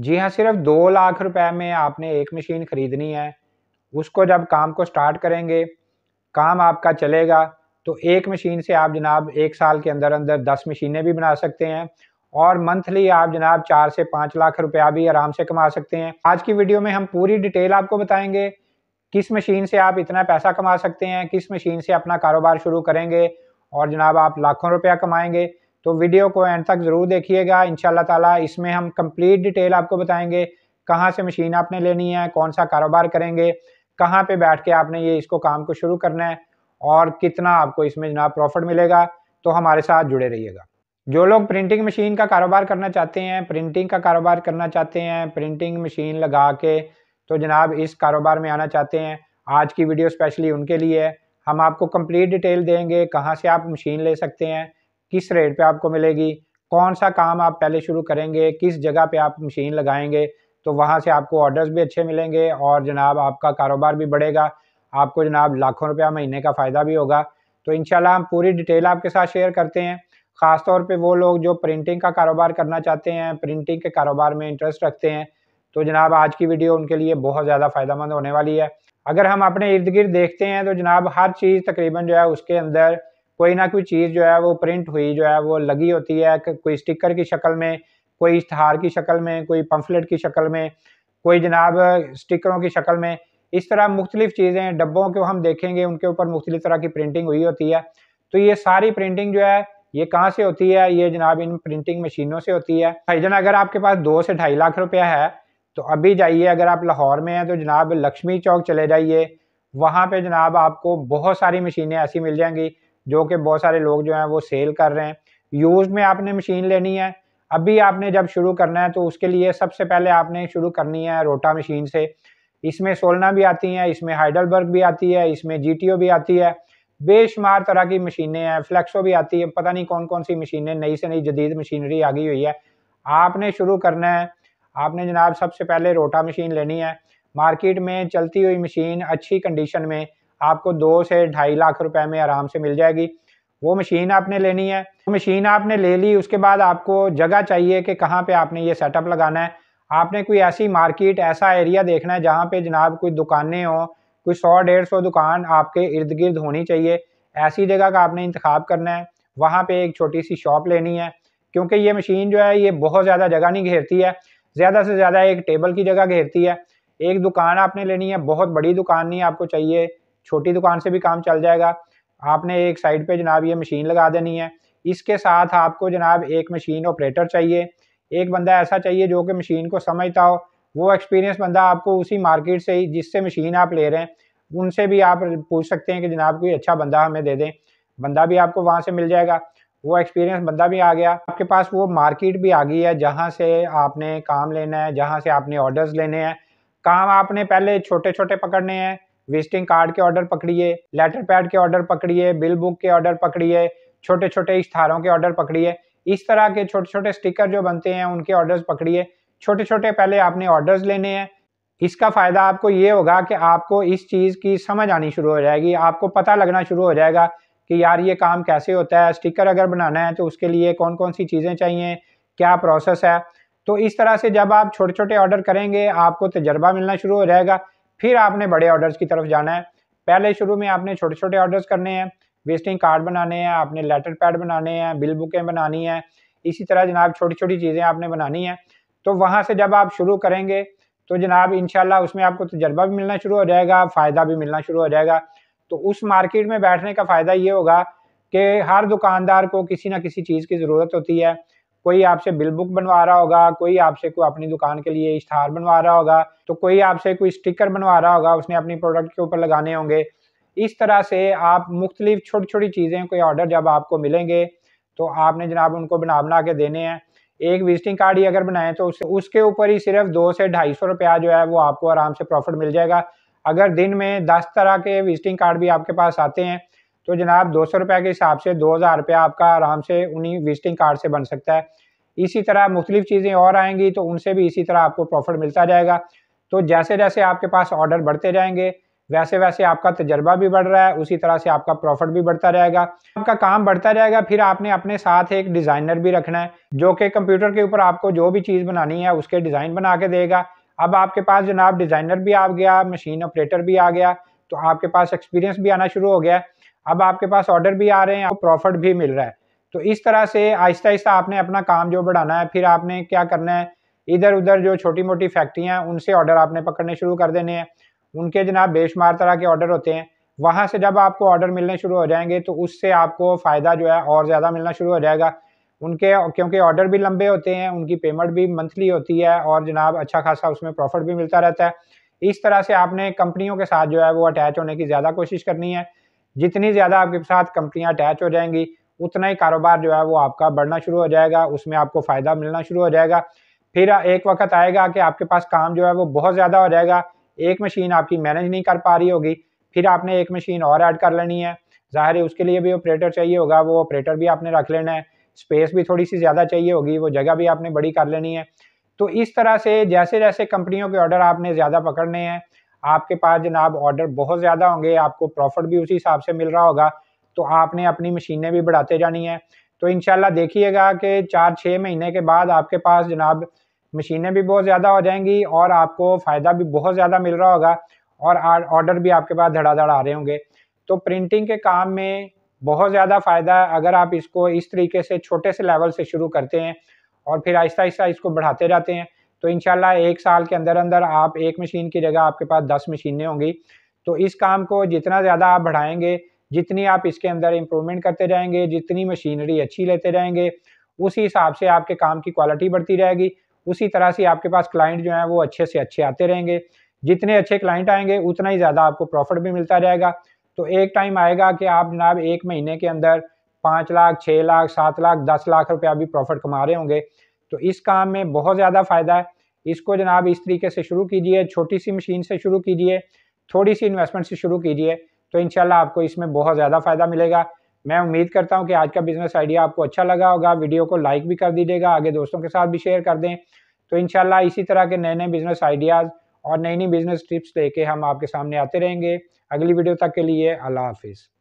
जी हाँ सिर्फ दो लाख रुपए में आपने एक मशीन खरीदनी है उसको जब काम को स्टार्ट करेंगे काम आपका चलेगा तो एक मशीन से आप जनाब एक साल के अंदर अंदर दस मशीनें भी बना सकते हैं और मंथली आप जनाब चार से पाँच लाख रुपया भी आराम से कमा सकते हैं आज की वीडियो में हम पूरी डिटेल आपको बताएंगे किस मशीन से आप इतना पैसा कमा सकते हैं किस मशीन से अपना कारोबार शुरू करेंगे और जनाब आप लाखों रुपया कमाएंगे तो वीडियो को एंड तक ज़रूर देखिएगा इन ताला इसमें हम कंप्लीट डिटेल आपको बताएंगे कहाँ से मशीन आपने लेनी है कौन सा कारोबार करेंगे कहाँ पे बैठ के आपने ये इसको काम को शुरू करना है और कितना आपको इसमें जनाब प्रॉफिट मिलेगा तो हमारे साथ जुड़े रहिएगा जो लोग प्रिंटिंग मशीन का कारोबार करना चाहते हैं प्रिंटिंग का कारोबार करना चाहते हैं प्रिंटिंग मशीन लगा के तो जनाब इस कारोबार में आना चाहते हैं आज की वीडियो स्पेशली उनके लिए है हम आपको कंप्लीट डिटेल देंगे कहाँ से आप मशीन ले सकते हैं किस रेट पे आपको मिलेगी कौन सा काम आप पहले शुरू करेंगे किस जगह पे आप मशीन लगाएंगे तो वहाँ से आपको ऑर्डर्स भी अच्छे मिलेंगे और जनाब आपका कारोबार भी बढ़ेगा आपको जनाब लाखों रुपया महीने का फ़ायदा भी होगा तो इन हम पूरी डिटेल आपके साथ शेयर करते हैं ख़ास तौर पर वो लोग जो प्रिंटिंग का कारोबार करना चाहते हैं प्रिंटिंग के कारोबार में इंटरेस्ट रखते हैं तो जनाब आज की वीडियो उनके लिए बहुत ज़्यादा फ़ायदेमंद होने वाली है अगर हम अपने इर्द गिर्द देखते हैं तो जनाब हर चीज़ तकरीबन जो है उसके अंदर कोई ना कोई चीज़ जो है वो प्रिंट हुई जो है वो लगी होती है कोई स्टिकर की शक्ल में कोई इश्तहार की शक्ल में कोई पंफलेट की शक्ल में कोई जनाब स्टिकरों की शक्ल में इस तरह मुख्तलिफ़ चीज़ें डब्बों को हम देखेंगे उनके ऊपर मुख्तलिफ तरह की प्रिंटिंग हुई होती है तो ये सारी प्रिंटिंग जो है ये कहाँ से होती है ये जनाब इन प्रिंटिंग मशीनों से होती है भाईजन अगर आपके पास दो से ढाई लाख रुपया है तो अभी जाइए अगर आप लाहौर में हैं तो जनाब लक्ष्मी चौक चले जाइए वहाँ पे जनाब आपको बहुत सारी मशीनें ऐसी मिल जाएंगी जो कि बहुत सारे लोग जो हैं वो सेल कर रहे हैं यूज में आपने मशीन लेनी है अभी आपने जब शुरू करना है तो उसके लिए सबसे पहले आपने शुरू करनी है रोटा मशीन से इसमें सोलना भी आती हैं इसमें हाइडलबर्ग भी आती है इसमें जी भी आती है बेशुमार तरह की मशीनें हैं फ्लैक्सो भी आती है पता नहीं कौन कौन सी मशीनें नई से नई जदीद मशीनरी आ गई हुई है आपने शुरू करना है आपने जनाब सबसे पहले रोटा मशीन लेनी है मार्केट में चलती हुई मशीन अच्छी कंडीशन में आपको दो से ढाई लाख रुपए में आराम से मिल जाएगी वो मशीन आपने लेनी है मशीन आपने ले ली उसके बाद आपको जगह चाहिए कि कहाँ पे आपने ये सेटअप लगाना है आपने कोई ऐसी मार्केट ऐसा एरिया देखना है जहाँ पे जनाब कोई दुकानें हों कोई सौ डेढ़ सौ दुकान आपके इर्द गिर्द होनी चाहिए ऐसी जगह का आपने इंतखब करना है वहाँ पर एक छोटी सी शॉप लेनी है क्योंकि ये मशीन जो है ये बहुत ज़्यादा जगह नहीं घेरती है ज़्यादा से ज़्यादा एक टेबल की जगह घेरती है एक दुकान आपने लेनी है बहुत बड़ी दुकान नहीं आपको चाहिए छोटी दुकान से भी काम चल जाएगा आपने एक साइड पे जनाब ये मशीन लगा देनी है इसके साथ आपको जनाब एक मशीन ऑपरेटर चाहिए एक बंदा ऐसा चाहिए जो कि मशीन को समझता हो वो एक्सपीरियंस बंदा आपको उसी मार्केट से ही जिससे मशीन आप ले रहे हैं उनसे भी आप पूछ सकते हैं कि जनाब कोई अच्छा बंदा हमें दे दें बंदा भी आपको वहाँ से मिल जाएगा वो एक्सपीरियंस बंदा भी आ गया आपके पास वो मार्केट भी आ गई है जहाँ से आपने काम लेना है जहाँ से आपने ऑर्डर्स लेने हैं काम आपने पहले छोटे छोटे पकड़ने हैं विजिटिंग कार्ड के ऑर्डर पकड़िए लेटर पैड के ऑर्डर पकड़िए बिल बुक के ऑर्डर पकड़िए छोटे छोटे इश्तारों के ऑर्डर पकड़िए इस तरह के छोटे छोटे स्टिकर जो बनते हैं उनके ऑर्डर्स पकड़िए छोटे छोटे पहले आपने ऑर्डर्स लेने हैं इसका फ़ायदा आपको ये होगा कि आपको इस चीज़ की समझ आनी शुरू हो जाएगी आपको पता लगना शुरू हो जाएगा कि यार ये काम कैसे होता है स्टिकर अगर बनाना है तो उसके लिए कौन कौन सी चीज़ें चाहिए क्या प्रोसेस है तो इस तरह से जब आप छोटे छोटे ऑर्डर करेंगे आपको तजर्बा मिलना शुरू हो जाएगा फिर आपने बड़े ऑर्डर्स की तरफ जाना है पहले शुरू में आपने छोटे छोटे ऑर्डर्स करने हैं विजिटिंग कार्ड बनाने हैं आपने लेटर पैड बनाने हैं बिल बुकें बनानी हैं इसी तरह जनाब छोटी छोटी चीज़ें आपने बनानी है तो वहाँ से जब आप शुरू करेंगे तो जनाब इन उसमें आपको तजर्बा भी मिलना शुरू हो जाएगा फ़ायदा भी मिलना शुरू हो जाएगा तो उस मार्केट में बैठने का फ़ायदा ये होगा कि हर दुकानदार को किसी ना किसी चीज़ की ज़रूरत होती है कोई आपसे बिल बुक बनवा रहा होगा कोई आपसे कोई अपनी दुकान के लिए इश्तहार बनवा रहा होगा तो कोई आपसे कोई स्टिकर बनवा रहा होगा उसने अपनी प्रोडक्ट के ऊपर लगाने होंगे इस तरह से आप मुख्तलिफ छोटी छोटी चीज़ें कोई ऑर्डर जब आपको मिलेंगे तो आपने जनाब उनको बना बना के देने हैं एक विजिटिंग कार्ड ही अगर बनाएं तो उस, उसके ऊपर ही सिर्फ दो से ढाई सौ रुपया जो है वो आपको आराम से प्रॉफिट मिल जाएगा अगर दिन में दस तरह के विजिटिंग कार्ड भी आपके पास आते हैं तो जनाब दो सौ रुपये के हिसाब से दो हज़ार रुपया आपका आराम से उन्हीं विजिटिंग कार्ड से बन सकता है इसी तरह मुख्तलिफ चीज़ें और आएंगी तो उनसे भी इसी तरह आपको प्रॉफिट मिलता जाएगा तो जैसे जैसे आपके पास ऑर्डर बढ़ते जाएंगे वैसे वैसे आपका तजर्बा भी बढ़ रहा है उसी तरह से आपका प्रॉफिट भी बढ़ता जाएगा आपका काम बढ़ता जाएगा फिर आपने अपने साथ एक डिज़ाइनर भी रखना है जो कि कंप्यूटर के ऊपर आपको जो भी चीज़ बनानी है उसके डिज़ाइन बना के देगा अब आपके पास जनाब डिज़ाइनर भी आ गया मशीन ऑपरेटर भी आ गया तो आपके पास एक्सपीरियंस भी आना शुरू हो गया है अब आपके पास ऑर्डर भी आ रहे हैं आपको प्रॉफिट भी मिल रहा है तो इस तरह से आहिस्ता आहिस्ता आपने अपना काम जो बढ़ाना है फिर आपने क्या करना है इधर उधर जो छोटी मोटी फैक्ट्रियाँ हैं उनसे ऑर्डर आपने पकड़ने शुरू कर देने हैं उनके जनाब बेशुमार तरह के ऑर्डर होते हैं वहाँ से जब आपको ऑर्डर मिलने शुरू हो जाएंगे तो उससे आपको फ़ायदा जो है और ज़्यादा मिलना शुरू हो जाएगा उनके क्योंकि ऑर्डर भी लंबे होते हैं उनकी पेमेंट भी मंथली होती है और जनाब अच्छा खासा उसमें प्रॉफिट भी मिलता रहता है इस तरह से आपने कंपनियों के साथ जो है वो अटैच होने की ज़्यादा कोशिश करनी है जितनी ज़्यादा आपके साथ कंपनियाँ अटैच हो जाएंगी उतना ही कारोबार जो है वो आपका बढ़ना शुरू हो जाएगा उसमें आपको फ़ायदा मिलना शुरू हो जाएगा फिर एक वक्त आएगा कि आपके पास काम जो है वो बहुत ज़्यादा हो जाएगा एक मशीन आपकी मैनेज नहीं कर पा रही होगी फिर आपने एक मशीन और ऐड कर लेनी है ज़ाहिर है उसके लिए भी ऑपरेटर चाहिए होगा वो ऑपरेटर भी आपने रख लेना है स्पेस भी थोड़ी सी ज़्यादा चाहिए होगी वो जगह भी आपने बड़ी कर लेनी है तो इस तरह से जैसे जैसे कंपनियों के ऑर्डर आपने ज़्यादा पकड़ने हैं आपके पास जनाब ऑर्डर बहुत ज़्यादा होंगे आपको प्रॉफिट भी उसी हिसाब से मिल रहा होगा तो आपने अपनी मशीनें भी बढ़ाते जानी है तो इन देखिएगा कि चार छः महीने के बाद आपके पास जनाब मशीनें भी बहुत ज़्यादा हो जाएंगी और आपको फ़ायदा भी बहुत ज़्यादा मिल रहा होगा और ऑर्डर भी आपके पास धड़ाधड़ आ रहे होंगे तो प्रिंटिंग के काम में बहुत ज़्यादा फ़ायदा अगर आप इसको इस तरीके से छोटे से लेवल से शुरू करते हैं और फिर आहिस्ता आहिस्ता इसको बढ़ाते जाते हैं तो इनशाला एक साल के अंदर अंदर आप एक मशीन की जगह आपके पास दस मशीनें होंगी तो इस काम को जितना ज़्यादा आप बढ़ाएंगे जितनी आप इसके अंदर इम्प्रूवमेंट करते जाएंगे जितनी मशीनरी अच्छी लेते जाएंगे उसी हिसाब से आपके काम की क्वालिटी बढ़ती रहेगी उसी तरह से आपके पास क्लाइंट जो है वो अच्छे से अच्छे आते रहेंगे जितने अच्छे क्लाइंट आएंगे उतना ही ज़्यादा आपको प्रॉफिट भी मिलता जाएगा तो एक टाइम आएगा कि आप जनाब एक महीने के अंदर पाँच लाख छः लाख सात लाख दस लाख रुपया भी प्रॉफिट कमा रहे होंगे तो इस काम में बहुत ज़्यादा फ़ायदा है इसको जनाब इस तरीके से शुरू कीजिए छोटी सी मशीन से शुरू कीजिए थोड़ी सी इन्वेस्टमेंट से शुरू कीजिए तो इन आपको इसमें बहुत ज़्यादा फ़ायदा मिलेगा मैं उम्मीद करता हूँ कि आज का बिज़नेस आइडिया आपको अच्छा लगा होगा वीडियो को लाइक भी कर दीजिएगा आगे दोस्तों के साथ भी शेयर कर दें तो इन इसी तरह के नए नए बिज़नेस आइडियाज़ और नई नई बिज़नेस टिप्स लेके हम आपके सामने आते रहेंगे अगली वीडियो तक के लिए अल्लाह हाफिज़